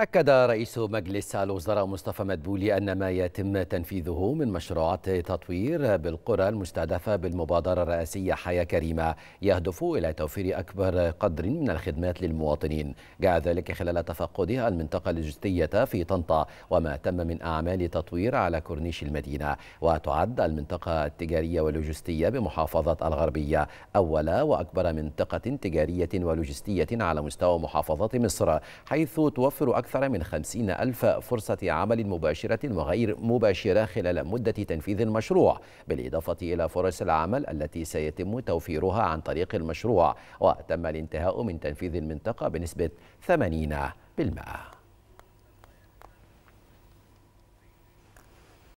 أكد رئيس مجلس الوزراء مصطفى مدبولي أن ما يتم تنفيذه من مشروعات تطوير بالقرى المستهدفة بالمبادرة الرئاسية حياة كريمة يهدف إلى توفير أكبر قدر من الخدمات للمواطنين جاء ذلك خلال تفقدها المنطقة اللوجستية في طنطا وما تم من أعمال تطوير على كورنيش المدينة وتعد المنطقة التجارية واللوجستية بمحافظة الغربية أول وأكبر منطقة تجارية ولوجستية على مستوى محافظة مصر حيث توفر أكثر أكثر من 50 ألف فرصة عمل مباشرة وغير مباشرة خلال مدة تنفيذ المشروع بالإضافة إلى فرص العمل التي سيتم توفيرها عن طريق المشروع وتم الانتهاء من تنفيذ المنطقة بنسبة 80%